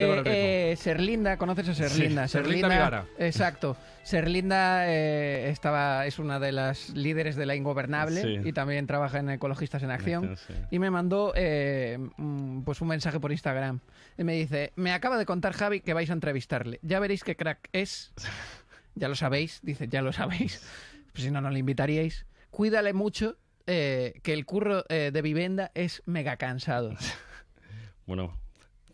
Eh, eh, Serlinda, ¿conoces a Serlinda? Sí, Serlinda, Exacto. Serlinda eh, estaba, es una de las líderes de la Ingobernable y también trabaja en Ecologistas en Acción. y me mandó mm, pues un mensaje por Instagram. Y me dice, me acaba de contar Javi que vais a entrevistarle. Ya veréis qué crack es. Ya lo sabéis, dice, ya lo sabéis. Pues si no, no le invitaríais. Cuídale mucho que el curro de vivienda es mega cansado. Bueno,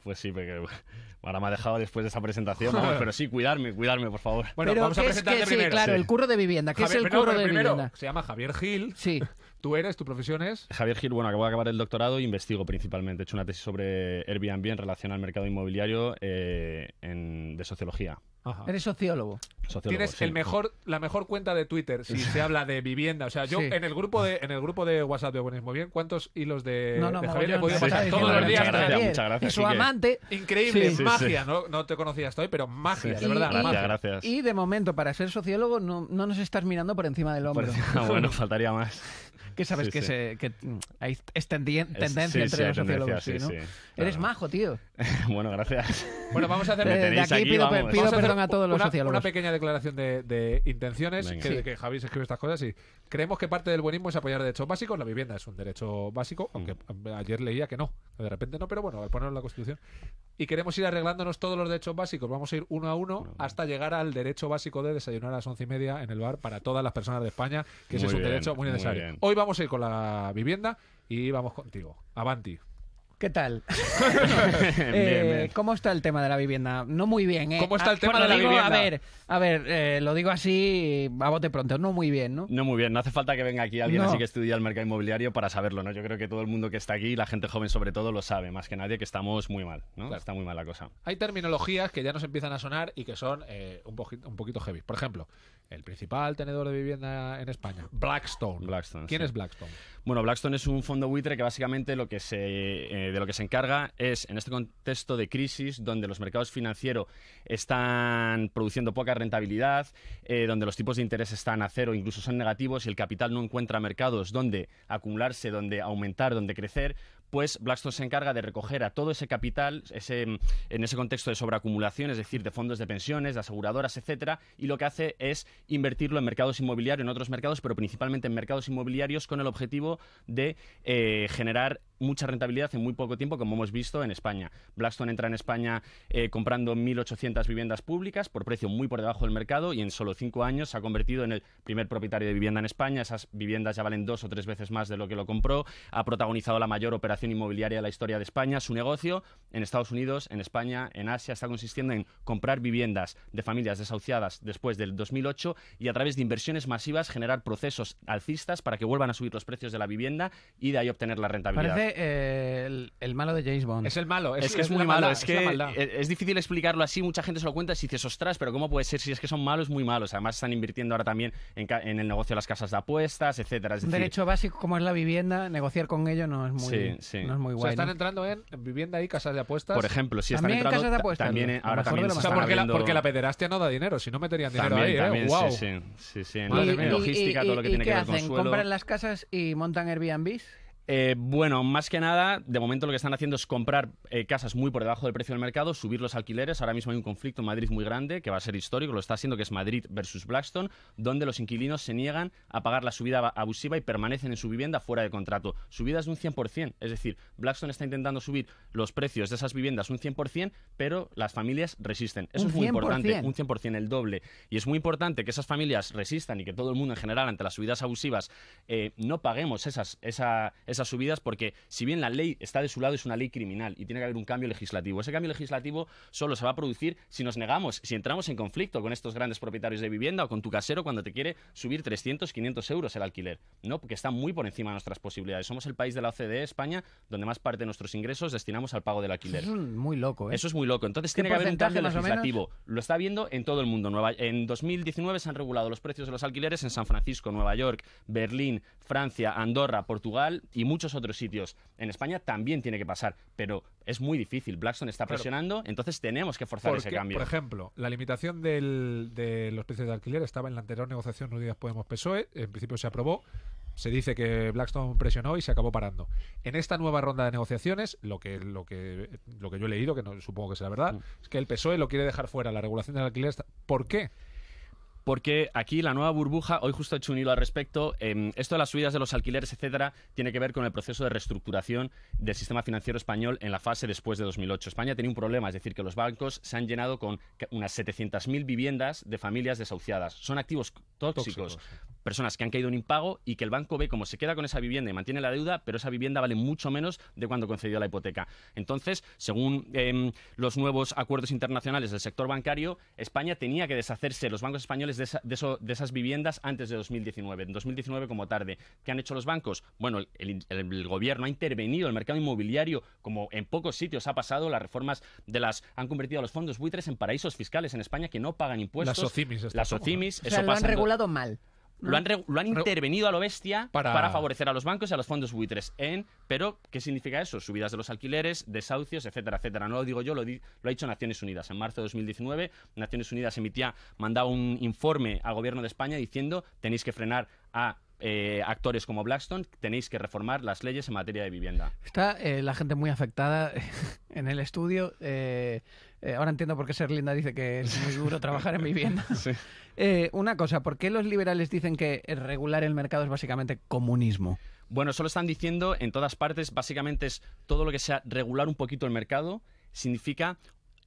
pues sí, porque ahora me ha dejado después de esa presentación, pero sí, cuidarme, cuidarme, por favor. Bueno, vamos a presentar primero. Sí, claro, el curro de vivienda, ¿qué es el curro de vivienda? Se llama Javier Gil. Sí. ¿Tú eres? ¿Tu profesión es? Javier Gil, bueno, acabo de acabar el doctorado e investigo principalmente. He hecho una tesis sobre Airbnb en relación al mercado inmobiliario eh, de sociología. Eres sociólogo. Tienes el mejor, la mejor cuenta de Twitter si se habla de vivienda. O sea, yo en el grupo de en el grupo de WhatsApp de muy Bien, ¿cuántos hilos de, Javier todos los días? Muchas gracias, su amante. Increíble, magia. No, no, te conocía hoy, pero magia, de verdad. Gracias, gracias. Y de momento, para ser sociólogo, no, no nos estás mirando por encima del hombro. bueno, faltaría más que sabes que, hay tendencia entre los sociólogos. Eres majo, tío. bueno, gracias. Bueno, vamos a hacer... una, pequeña declaración de, intenciones, que, que Javi se escribe estas cosas y creemos que parte del buenismo es apoyar derechos básicos. La vivienda es un derecho básico, mm. aunque mm, ayer leía que no, de repente no, pero bueno, al ponerlo en la Constitución. Y queremos ir arreglándonos todos los derechos básicos. Vamos a ir uno a uno hasta llegar al derecho básico de desayunar a las once y media en el bar para todas las personas de España, que ese es un derecho muy necesario vamos a ir con la vivienda y vamos contigo. Avanti. ¿Qué tal? Eh, ¿Cómo está el tema de la vivienda? No muy bien, ¿eh? ¿Cómo está el ah, tema de la vivienda? A ver, a ver eh, lo digo así a bote pronto, no muy bien, ¿no? No muy bien, no hace falta que venga aquí alguien así que estudia el mercado inmobiliario para saberlo, ¿no? Yo creo que todo el mundo que está aquí, la gente joven sobre todo, lo sabe, más que nadie, que estamos muy mal, ¿no? Está muy mal la cosa. Hay terminologías que ya nos empiezan a sonar y que son eh, un, poquito, heavy. Por ejemplo, el principal tenedor de vivienda en España, Blackstone. Blackstone ¿Quién es Blackstone? Bueno, Blackstone es un fondo buitre que básicamente lo que se de lo que se encarga es, en este contexto de crisis, donde los mercados financieros están produciendo poca rentabilidad, eh, donde los tipos de interés están a cero, incluso son negativos, y el capital no encuentra mercados donde acumularse, donde aumentar, donde crecer, pues Blackstone se encarga de recoger a todo ese capital ese, en ese contexto de sobreacumulación, es decir, de fondos de pensiones, de aseguradoras, etcétera, y lo que hace es invertirlo en mercados inmobiliarios, en otros mercados, pero principalmente en mercados inmobiliarios con el objetivo de eh, generar mucha rentabilidad en muy poco tiempo, como hemos visto en España. Blackstone entra en España eh, comprando 1.800 viviendas públicas por precio muy por debajo del mercado y en solo cinco años se ha convertido en el primer propietario de vivienda en España. Esas viviendas ya valen dos o tres veces más de lo que lo compró. Ha protagonizado la mayor operación inmobiliaria de la historia de España. Su negocio en Estados Unidos, en España, en Asia está consistiendo en comprar viviendas de familias desahuciadas después del 2008 y a través de inversiones masivas generar procesos alcistas para que vuelvan a subir los precios de la vivienda y de ahí obtener la rentabilidad. Eh, el, malo de James Bond. Es el malo. Es, que es, muy malo. E-, es difícil explicarlo así. Mucha gente se lo cuenta y dices, ostras, pero ¿cómo puede ser? Si es que son malos, muy malos. Además, están invirtiendo ahora también en, el negocio de las casas de apuestas, etcétera. un derecho básico como es la vivienda, negociar con ello no es muy, bueno están entrando en vivienda y casas de apuestas. Por ejemplo, si están entrando. Casas de apuestas, también ahora porque, la, pederastia no da dinero. Si no meterían dinero ahí, wow. ¿eh? logística, todo lo que tiene que ver con ¿Compran las casas y montan Airbnbs? Eh, bueno, más que nada, de momento lo que están haciendo es comprar eh, casas muy por debajo del precio del mercado, subir los alquileres. Ahora mismo hay un conflicto en Madrid muy grande que va a ser histórico, lo está haciendo, que es Madrid versus Blackstone, donde los inquilinos se niegan a pagar la subida abusiva y permanecen en su vivienda fuera de contrato. Subidas de un 100%, es decir, Blackstone está intentando subir los precios de esas viviendas un 100%, pero las familias resisten. Eso es muy importante, un 100%, el doble. Y es muy importante que esas familias resistan y que todo el mundo en general ante las subidas abusivas eh, no paguemos esas, esa, esas subidas porque si bien la ley está de su lado es una ley criminal y tiene que haber un cambio legislativo. Ese cambio legislativo solo se va a producir si nos negamos, si entramos en conflicto con estos grandes propietarios de vivienda o con tu casero cuando te quiere subir 300, 500 euros el alquiler, ¿no? Porque está muy por encima de nuestras posibilidades. Somos el país de la OCDE, España, donde más parte de nuestros ingresos destinamos al pago del alquiler. Eso es muy loco, ¿eh? Eso es muy loco. Entonces tiene que haber un cambio legislativo. Lo está viendo en todo el mundo. Nueva... En 2019 se han regulado los precios de los alquileres en San Francisco, Nueva York, Berlín, Francia, Andorra, Portugal y muchos otros sitios en España también tiene que pasar, pero es muy difícil. Blackstone está presionando, entonces tenemos que forzar ese cambio. Por ejemplo, la limitación de los precios de alquiler estaba en la anterior negociación Unidas Podemos-PSOE, en principio se aprobó, se dice que Blackstone presionó y se acabó parando. En esta nueva ronda de negociaciones, lo que, lo que, lo que yo he leído, que supongo que es la verdad, mm. es que el PSOE lo quiere dejar fuera, la regulación del alquiler. ¿Por qué? porque aquí la nueva burbuja, hoy justo he hecho un hilo al respecto, em, esto de las subidas de los alquileres, etcétera, tiene que ver con el proceso de reestructuración del sistema financiero español en la fase después de 2008. España tenía un problema, es decir, que los bancos se han llenado con unas 700.000 viviendas de familias desahuciadas. Son activos tóxicos, personas que han caído en impago y que el banco ve cómo se queda con esa vivienda y mantiene la deuda, pero esa vivienda vale mucho menos de cuando concedió la hipoteca. Entonces, según em, los nuevos acuerdos internacionales del sector bancario, España tenía que deshacerse, los bancos españoles de, eso, de, esas viviendas antes de 2019. En 2019 como tarde. ¿Qué han hecho los bancos? Bueno, el, gobierno ha intervenido, el mercado inmobiliario, como en pocos sitios ha pasado, las reformas de las han convertido a los fondos buitres en paraísos fiscales en España que no pagan impuestos. Las OCIMIS. Las OCIMIS. Eso o sea, lo han regulado mal. Lo han, intervenido a lo bestia para... favorecer a los bancos y a los fondos buitres. En, pero, ¿qué significa eso? Subidas de los alquileres, desahucios, etcétera, etcétera. No lo digo yo, lo, ha dicho Naciones Unidas. En marzo de 2019, Naciones Unidas emitía, mandaba un informe al gobierno de España diciendo tenéis que frenar a eh, actores como Blackstone, tenéis que reformar las leyes en materia de vivienda. Está eh, la gente muy afectada en el estudio. Eh, eh, ahora entiendo por qué Serlinda dice que es muy duro trabajar en vivienda. Eh, una cosa, ¿por qué los liberales dicen que regular el mercado es básicamente comunismo? Bueno, solo están diciendo en todas partes. Básicamente es todo lo que sea regular un poquito el mercado significa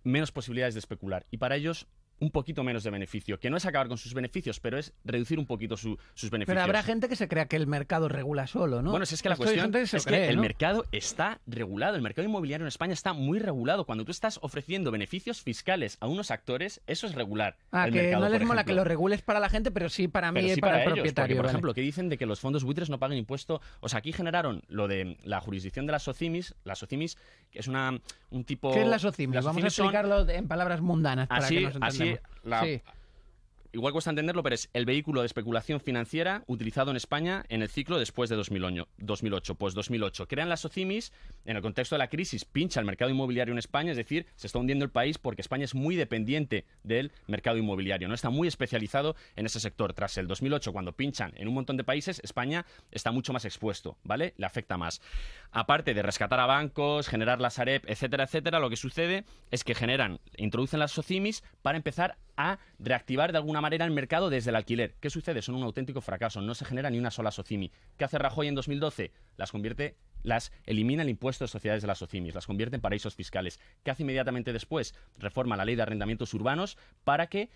menos posibilidades de especular. Y para ellos un poquito menos de beneficio, que no es acabar con sus beneficios, pero es reducir un poquito sus beneficios. Pero habrá gente que se crea que el mercado regula solo, ¿no? Bueno, es que la cuestión es que el mercado está regulado, el mercado inmobiliario en España está muy regulado. Cuando tú estás ofreciendo beneficios fiscales a unos actores, eso es regular. Ah, que no les mola que lo regules para la gente, pero sí para mí y para, el propietario. por ejemplo, que dicen de que los fondos buitres no pagan impuesto. O sea, aquí generaron lo de la jurisdicción de las SOCIMIS. las SOCIMIS que es una, un tipo... ¿Qué es la SOCIMIS? Vamos a explicarlo en palabras mundanas para así, que nos entendamos la, sí igual cuesta entenderlo, pero es el vehículo de especulación financiera utilizado en España en el ciclo después de 2008. Pues 2008. Crean las SOCIMIS, en el contexto de la crisis, pincha el mercado inmobiliario en España, es decir, se está hundiendo el país porque España es muy dependiente del mercado inmobiliario, no está muy especializado en ese sector. Tras el 2008, cuando pinchan en un montón de países, España está mucho más expuesto, ¿vale? Le afecta más. Aparte de rescatar a bancos, generar la Sareb, etcétera, etcétera, lo que sucede es que generan, introducen las SOCIMIS para empezar a reactivar de alguna manera el mercado desde el alquiler. ¿Qué sucede? Son un auténtico fracaso, no se genera ni una sola SOCIMI. ¿Qué hace Rajoy en 2012? Las convierte las elimina el impuesto de sociedades de las SOCIMIs. las convierte en paraísos fiscales. ¿Qué hace inmediatamente después? Reforma la ley de arrendamientos urbanos para que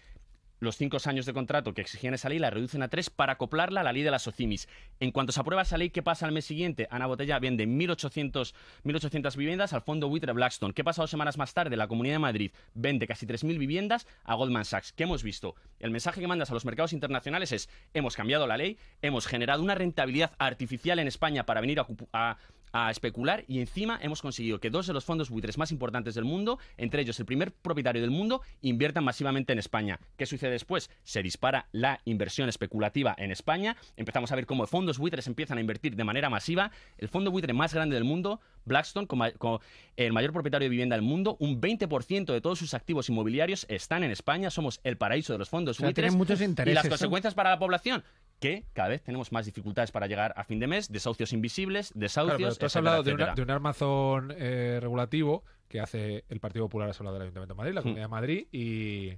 los cinco años de contrato que exigían esa ley la reducen a tres para acoplarla a la ley de las OCIMIS. En cuanto se aprueba esa ley, ¿qué pasa al mes siguiente? Ana Botella vende 1.800, 1.800 viviendas al fondo buitre Blackstone. ¿Qué pasa dos semanas más tarde? La Comunidad de Madrid vende casi 3.000 viviendas a Goldman Sachs. ¿Qué hemos visto? El mensaje que mandas a los mercados internacionales es hemos cambiado la ley, hemos generado una rentabilidad artificial en España para venir a a especular y encima hemos conseguido que dos de los fondos buitres más importantes del mundo, entre ellos el primer propietario del mundo, inviertan masivamente en España. ¿Qué sucede después? Se dispara la inversión especulativa en España, empezamos a ver cómo fondos buitres empiezan a invertir de manera masiva, el fondo buitre más grande del mundo, Blackstone, como, el mayor propietario de vivienda del mundo, un 20% de todos sus activos inmobiliarios están en España, somos el paraíso de los fondos buitres. Y las consecuencias para la población, que cada vez tenemos más dificultades para llegar a fin de mes, desahucios invisibles, desahucios. Claro, pero tú has hablado de, un armazón eh, regulativo que hace el Partido Popular, has hablado del Ayuntamiento de Madrid, la hmm. Comunidad de Madrid y,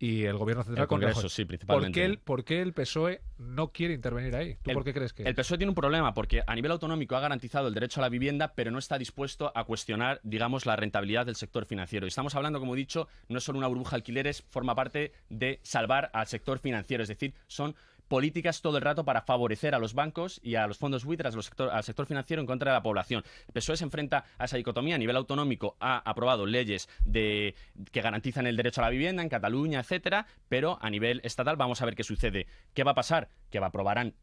el Gobierno Central el Congreso, sí, principalmente. ¿Por qué, el, PSOE no quiere intervenir ahí? ¿Tú por qué crees que.? El PSOE tiene un problema porque a nivel autonómico ha garantizado el derecho a la vivienda, pero no está dispuesto a cuestionar, digamos, la rentabilidad del sector financiero. Y estamos hablando, como he dicho, no es solo una burbuja alquileres, forma parte de salvar al sector financiero. Es decir, son políticas todo el rato para favorecer a los bancos y a los fondos buitres, sector, al sector financiero en contra de la población. PSOE se enfrenta a esa dicotomía. A nivel autonómico ha aprobado leyes de, que garantizan el derecho a la vivienda en Cataluña, etcétera, pero a nivel estatal vamos a ver qué sucede. ¿Qué va a pasar? Que aprobarán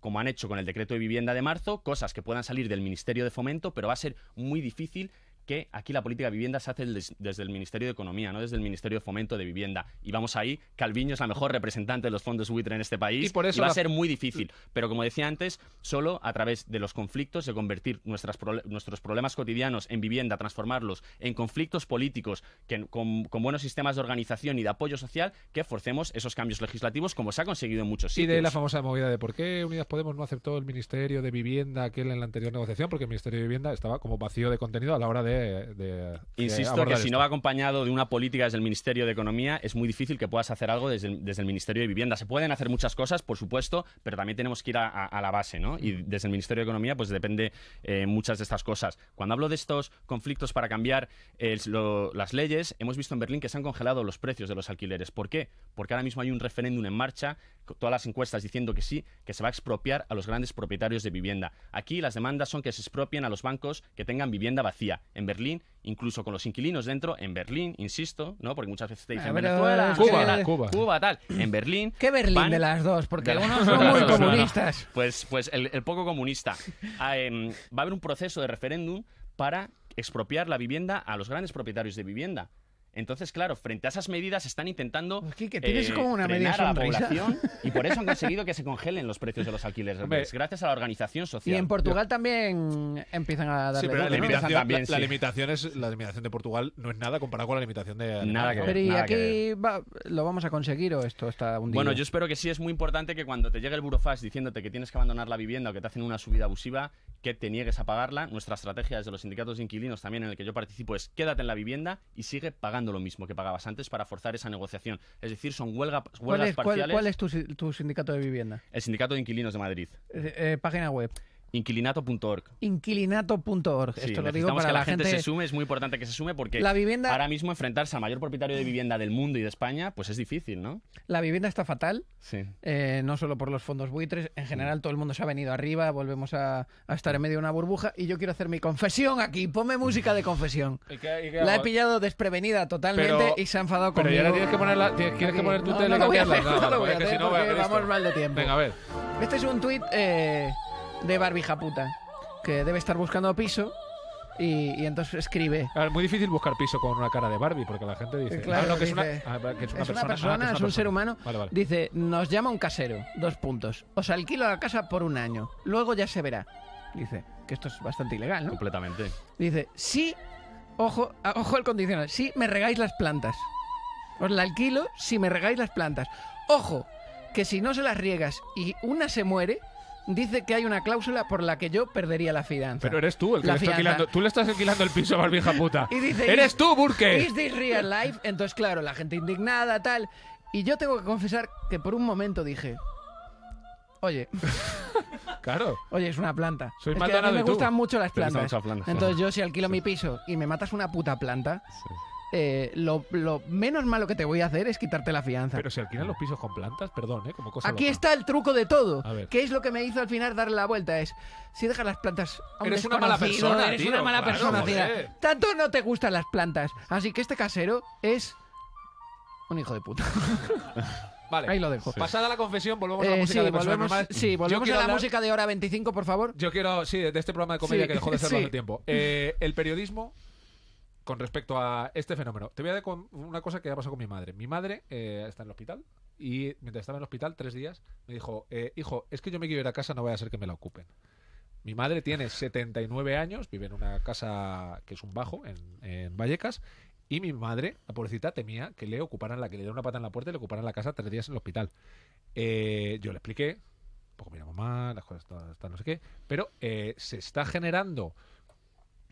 como han hecho con el decreto de vivienda de marzo, cosas que puedan salir del Ministerio de Fomento, pero va a ser muy difícil que aquí la política de vivienda se hace desde el Ministerio de Economía, no desde el Ministerio de Fomento de Vivienda. Y vamos ahí, Calviño es la mejor representante de los fondos buitre en este país y, por eso va a ser muy difícil. Pero como decía antes, solo a través de los conflictos, de convertir nuestros problemas cotidianos en vivienda, transformarlos en conflictos políticos que, con, con, buenos sistemas de organización y de apoyo social, que forcemos esos cambios legislativos como se ha conseguido en muchos sitios. Y de la famosa movida de por qué Unidas Podemos no aceptó el Ministerio de Vivienda aquel en la anterior negociación, porque el Ministerio de Vivienda estaba como vacío de contenido a la hora de de... Insisto que si no va acompañado de una política desde el Ministerio de Economía, es muy difícil que puedas hacer algo desde el, Ministerio de Vivienda. Se pueden hacer muchas cosas, por supuesto, pero también tenemos que ir a, la base, ¿no? Y mm. desde el Ministerio de Economía, pues depende eh, muchas de estas cosas. Cuando hablo de estos conflictos para cambiar eh, las leyes, hemos visto en Berlín que se han congelado los precios de los alquileres. ¿Por qué? Porque ahora mismo hay un referéndum en marcha, todas las encuestas diciendo que sí, que se va a expropiar a los grandes propietarios de vivienda. Aquí las demandas son que se expropien a los bancos que tengan vivienda vacía. Berlín, incluso con los inquilinos dentro, en Berlín, insisto, ¿no? Porque muchas veces te dicen ah, Venezuela, eh, Cuba, Cuba, tal, en Berlín. ¿Qué Berlín de las dos? Porque algunos son muy comunistas. Pues, pues el, poco comunista. Ah, em, va a haber un proceso de referéndum para expropiar la vivienda a los grandes propietarios de vivienda. Entonces, claro, frente a esas medidas están intentando que tienes eh, como una a la población y por eso han conseguido que se congelen los precios de los alquileres, gracias a la organización social. Y en Portugal también empiezan a darle... la, limitación, la, limitación es, la limitación de Portugal no es nada comparado con la limitación de... Nada que ver. Pero ¿y aquí lo vamos a conseguir o esto está hundido? Bueno, yo espero que sí. Es muy importante que cuando te llegue el burofax diciéndote que tienes que abandonar la vivienda o que te hacen una subida abusiva, que te niegues a pagarla. Nuestra estrategia desde los sindicatos de inquilinos también en el que yo participo es quédate en la vivienda y sigue pagando lo mismo que pagabas antes para forzar esa negociación. Es decir, son huelgas parciales. ¿Cuál, es tu, sindicato de vivienda? El Sindicato de Inquilinos de Madrid. Eh, eh, página web. Inquilinato.org. Inquilinato.org. Esto lo digo para la, gente, se sume, es muy importante que se sume porque vivienda... ahora mismo enfrentarse al mayor propietario de vivienda del mundo y de España, pues es difícil, ¿no? La vivienda está fatal, eh, no solo por los fondos buitres, en general mm. todo el mundo se ha venido arriba, volvemos a, estar en medio de una burbuja y yo quiero hacer mi confesión aquí, ponme música de confesión. la he pillado desprevenida totalmente y se ha enfadado conmigo. Pero ya tienes que poner, tienes, que poner tu no, lo vamos mal de tiempo. Venga, a ver. Este es un tuit... Eh, de Barbie puta que debe estar buscando piso y, entonces escribe. muy difícil buscar piso con una cara de Barbie, porque la gente dice. Claro, ah, ah, que, es una, persona, ah, es un ser humano. Dice: Nos llama un casero, dos puntos. Os alquilo la casa por un año. Luego ya se verá. Dice: Que esto es bastante ilegal, ¿no? Completamente. Dice: Sí, ojo, ojo el condicional. Sí, me regáis las plantas. Os la alquilo si me regáis las plantas. Ojo, que si no se las riegas y una se muere, dice que hay una cláusula por la que yo perdería la fianza. Pero eres tú el que le está alquilando. Tú le estás alquilando el piso a vieja puta. y dice, ¡Eres tú, Burke! ¿Is this real life? Entonces, claro, la gente indignada, tal. Y yo tengo que confesar que por un momento dije. Oye. claro. Oye, es una planta. Soy es me gustan mucho las plantas. Entonces, yo si alquilo mi piso y me matas una puta planta. Eh, lo, menos malo que te voy a hacer es quitarte la fianza. Pero si alquilan los pisos con plantas, perdón, ¿eh? Aquí está el truco de todo. ¿Qué es lo que me hizo al final darle la vuelta. Es, si dejas las plantas Eres una mala persona, Eres una mala persona, tío. Tanto no te gustan las plantas. Así que este casero es un hijo de puta. Vale. Ahí lo dejo. Pasada la confesión, volvemos a la eh, música de volvemos, Sí, volvemos a la música de hora 25, por favor. Yo quiero, sí, de este programa de comedia que dejó de serlo hace tiempo. Eh, el periodismo con respecto a este fenómeno. Te voy a decir una cosa que ha pasado con mi madre. Mi madre eh, está en el hospital y mientras estaba en el hospital, tres días, me dijo, eh, hijo, es que yo me quiero ir a casa, no voy a ser que me la ocupen. Mi madre tiene 79 años, vive en una casa que es un bajo, en, Vallecas, y mi madre, la pobrecita, temía que le ocuparan la, que le dieran una pata en la puerta y le ocuparan la casa tres días en el hospital. Eh, yo le expliqué, poco mira mamá, las cosas están, no sé qué, pero se está generando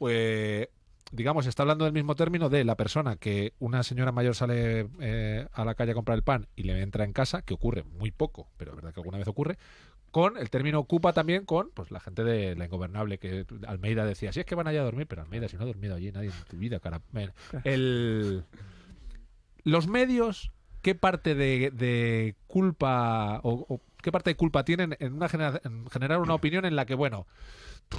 eh, digamos, está hablando del mismo término de la persona que una señora mayor sale eh, a la calle a comprar el pan y le entra en casa, que ocurre muy poco, pero es verdad que alguna vez ocurre, con el término ocupa también con pues la gente de la ingobernable que Almeida decía, si es que van allá a dormir, pero Almeida si no ha dormido allí nadie en tu vida, cara. los medios qué parte de, culpa o, qué parte de culpa tienen en en generar una opinión en la que bueno,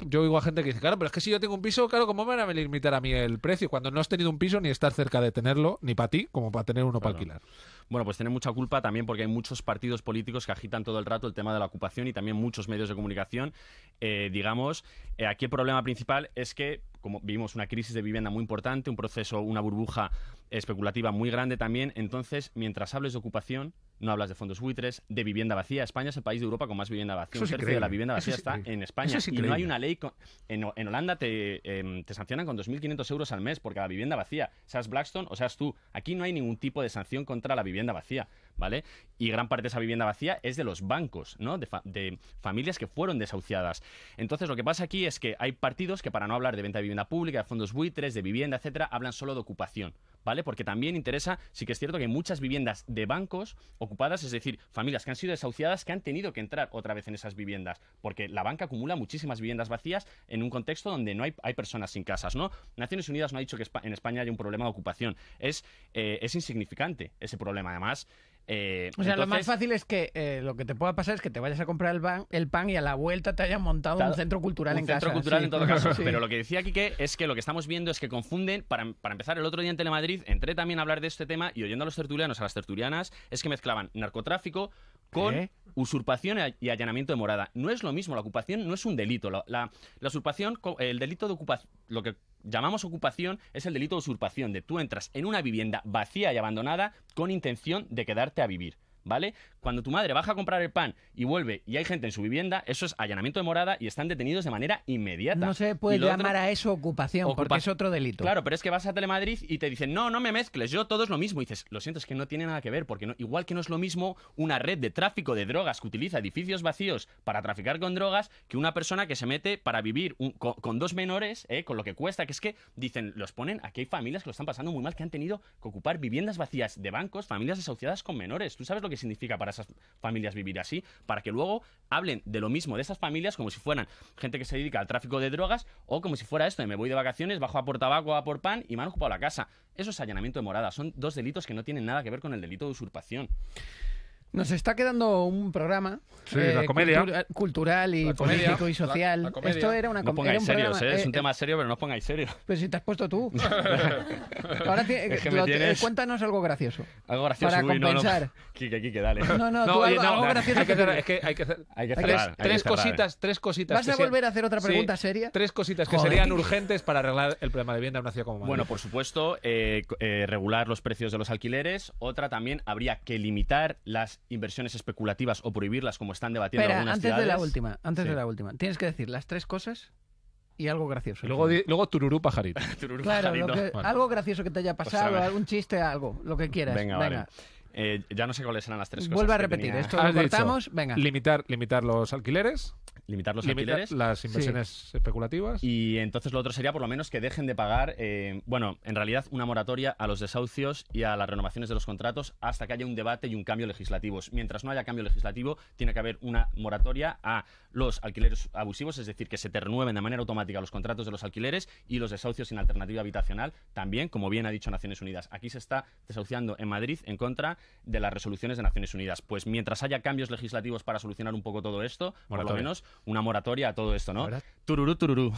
yo oigo a gente que dice, claro, pero es que si yo tengo un piso, claro, ¿cómo me van a limitar a mí el precio? Cuando no has tenido un piso ni estar cerca de tenerlo, ni para ti, como para tener uno para alquilar. Bueno, pues tiene mucha culpa también porque hay muchos partidos políticos que agitan todo el rato el tema de la ocupación y también muchos medios de comunicación. Eh, digamos, eh, aquí el problema principal es que como vivimos una crisis de vivienda muy importante, un proceso, una burbuja especulativa muy grande también. Entonces, mientras hables de ocupación, no hablas de fondos buitres, de vivienda vacía. España es el país de Europa con más vivienda vacía. Un tercio de la vivienda vacía está en España. y no hay una ley. En, Holanda te, em, te sancionan con 2.500 euros al mes porque la vivienda vacía. Seas Blackstone o seas tú. Aquí no hay ningún tipo de sanción contra la vivienda vacía. ¿Vale? Y gran parte de esa vivienda vacía es de los bancos, ¿no? De, de, familias que fueron desahuciadas. Entonces, lo que pasa aquí es que hay partidos que, para no hablar de venta de vivienda pública, de fondos buitres, de vivienda, etcétera, hablan solo de ocupación. ¿vale? Porque también interesa, sí que es cierto que hay muchas viviendas de bancos ocupadas, es decir, familias que han sido desahuciadas que han tenido que entrar otra vez en esas viviendas, porque la banca acumula muchísimas viviendas vacías en un contexto donde no hay, personas sin casas, ¿no? Naciones Unidas no ha dicho que en España hay un problema de ocupación, es, eh, es insignificante ese problema, además. Eh, o sea, lo más fácil es que eh, lo que te pueda pasar es que te vayas a comprar el, pan, el pan y a la vuelta te hayan montado un centro cultural un en centro cultural en todo caso. Pero lo que decía Quique es que lo que estamos viendo es que confunden, para, para, empezar, el otro día en Telemadrid entré también a hablar de este tema y oyendo a los tertulianos, a las tertulianas, es que mezclaban narcotráfico, con ¿Eh? usurpación y allanamiento de morada. No es lo mismo, la ocupación no es un delito. La, la, usurpación, el delito de ocupación, lo que llamamos ocupación es el delito de usurpación, de tú entras en una vivienda vacía y abandonada con intención de quedarte a vivir. ¿vale? Cuando tu madre baja a comprar el pan y vuelve y hay gente en su vivienda, eso es allanamiento de morada y están detenidos de manera inmediata. No se puede llamar a eso ocupación, porque es otro delito. Claro, pero es que vas a Telemadrid y te dicen, no, no me mezcles, yo todo es lo mismo. Y dices, lo siento, es que no tiene nada que ver, porque igual que no es lo mismo una red de tráfico de drogas que utiliza edificios vacíos para traficar con drogas que una persona que se mete para vivir con, dos menores, ¿eh? con lo que cuesta, que es que dicen, los ponen, aquí hay familias que lo están pasando muy mal, que han tenido que ocupar viviendas vacías de bancos, familias asociadas con menores. ¿Tú sabes lo ¿Qué significa para esas familias vivir así, para que luego hablen de lo mismo de esas familias como si fueran gente que se dedica al tráfico de drogas o como si fuera esto de me voy de vacaciones, bajo a por tabaco, a por pan y me han ocupado la casa. Eso es allanamiento de morada. Son dos delitos que no tienen nada que ver con el delito de usurpación. Nos está quedando un programa eh, comedia. cultural y político y social. Esto era una No pongáis serios, ¿eh? es un eh, tema serio, pero no os pongáis serios. Pero pues si te has puesto tú. Ahora que lo, cuéntanos algo gracioso. Algo gracioso. Para compensar. No, no. Quique, Quique, dale. No, no, no algo, gracioso. Hay que, hacer, es que hay que cerrar, tres, cositas, tres cositas. ¿Vas a volver a hacer otra pregunta seria? Tres cositas que serían urgentes para arreglar el problema de vivienda en una ciudad como Madrid. Bueno, por supuesto, regular los precios de los alquileres. Otra también habría que limitar las inversiones especulativas o prohibirlas como están debatiendo algunas antes de la última, antes de la última. Tienes que decir las tres cosas y algo gracioso. luego, tururú pajarito. algo gracioso que te haya pues pasado, algún chiste, algo, lo que quieras. Venga, venga. Eh, ya no sé cuáles serán las tres cosas. Vuelve a repetir, esto lo cortamos, venga. Limitar, limitar los alquileres limitar los alquileres. Las inversiones especulativas. Y entonces lo otro sería por lo menos que dejen de pagar, eh, bueno, en realidad una moratoria a los desahucios y a las renovaciones de los contratos hasta que haya un debate y un cambio legislativo. Mientras no haya cambio legislativo, tiene que haber una moratoria a los alquileres abusivos, es decir, que se te renueven de manera automática los contratos de los alquileres y los desahucios sin alternativa habitacional también, como bien ha dicho Naciones Unidas. Aquí se está desahuciando en Madrid en contra de las resoluciones de Naciones Unidas. Pues mientras haya cambios legislativos para solucionar un poco todo esto, por lo menos una moratoria a todo esto, ¿no? Tururú, tururú.